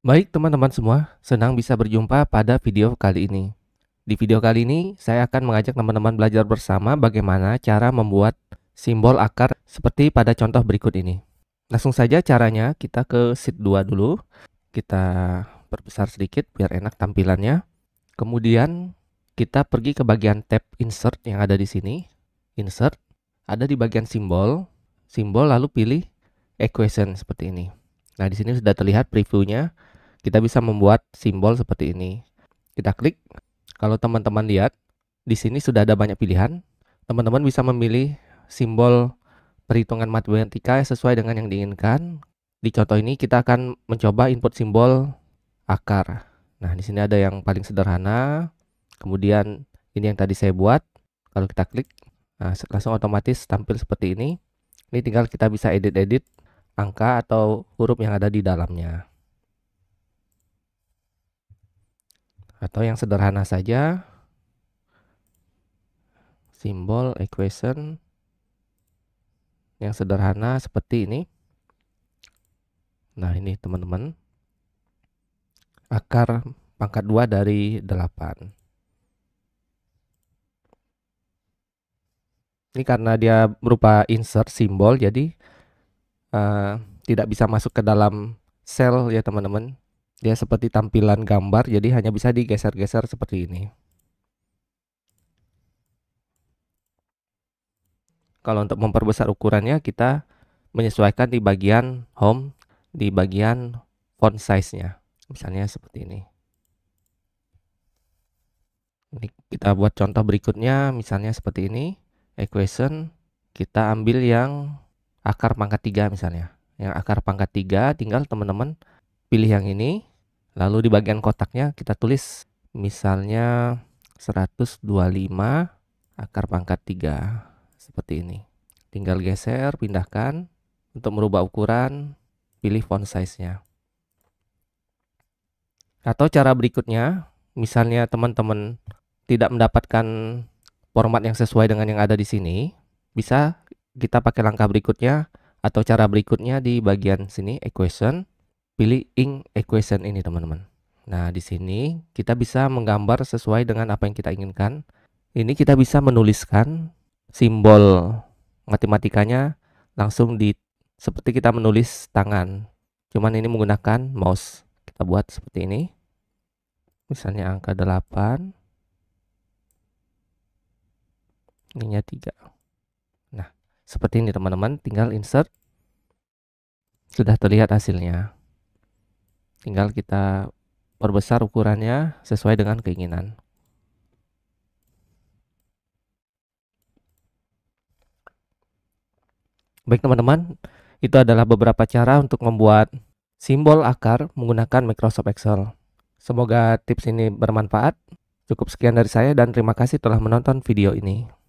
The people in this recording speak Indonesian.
Baik teman-teman semua, senang bisa berjumpa pada video kali ini. Di video kali ini, saya akan mengajak teman-teman belajar bersama bagaimana cara membuat simbol akar seperti pada contoh berikut ini. Langsung saja caranya, kita ke sheet 2 dulu. Kita perbesar sedikit biar enak tampilannya. Kemudian kita pergi ke bagian tab insert yang ada di sini. Insert, ada di bagian simbol. Simbol lalu pilih equation seperti ini. Nah di sini sudah terlihat previewnya kita bisa membuat simbol seperti ini. Kita klik. Kalau teman-teman lihat, di sini sudah ada banyak pilihan. Teman-teman bisa memilih simbol perhitungan matematika sesuai dengan yang diinginkan. Di contoh ini kita akan mencoba input simbol akar. Nah, di sini ada yang paling sederhana. Kemudian ini yang tadi saya buat. Kalau kita klik, nah, langsung otomatis tampil seperti ini. Ini tinggal kita bisa edit-edit angka atau huruf yang ada di dalamnya. atau yang sederhana saja simbol equation yang sederhana seperti ini. Nah, ini teman-teman. Akar pangkat 2 dari 8. Ini karena dia berupa insert simbol, jadi uh, tidak bisa masuk ke dalam sel ya teman-teman. Dia ya, seperti tampilan gambar, jadi hanya bisa digeser-geser seperti ini. Kalau untuk memperbesar ukurannya, kita menyesuaikan di bagian home, di bagian font size-nya. Misalnya seperti ini. Ini kita buat contoh berikutnya, misalnya seperti ini. Equation, kita ambil yang akar pangkat 3 misalnya. Yang akar pangkat 3, tinggal teman-teman pilih yang ini. Lalu di bagian kotaknya kita tulis misalnya 125 akar pangkat 3 seperti ini. Tinggal geser, pindahkan. Untuk merubah ukuran, pilih font size-nya. Atau cara berikutnya, misalnya teman-teman tidak mendapatkan format yang sesuai dengan yang ada di sini, bisa kita pakai langkah berikutnya atau cara berikutnya di bagian sini equation pilih ink equation ini teman-teman. Nah, di sini kita bisa menggambar sesuai dengan apa yang kita inginkan. Ini kita bisa menuliskan simbol matematikanya langsung di seperti kita menulis tangan. Cuman ini menggunakan mouse. Kita buat seperti ini. Misalnya angka 8. Ininya 3. Nah, seperti ini teman-teman. Tinggal insert. Sudah terlihat hasilnya tinggal kita perbesar ukurannya sesuai dengan keinginan baik teman-teman itu adalah beberapa cara untuk membuat simbol akar menggunakan Microsoft Excel semoga tips ini bermanfaat cukup sekian dari saya dan terima kasih telah menonton video ini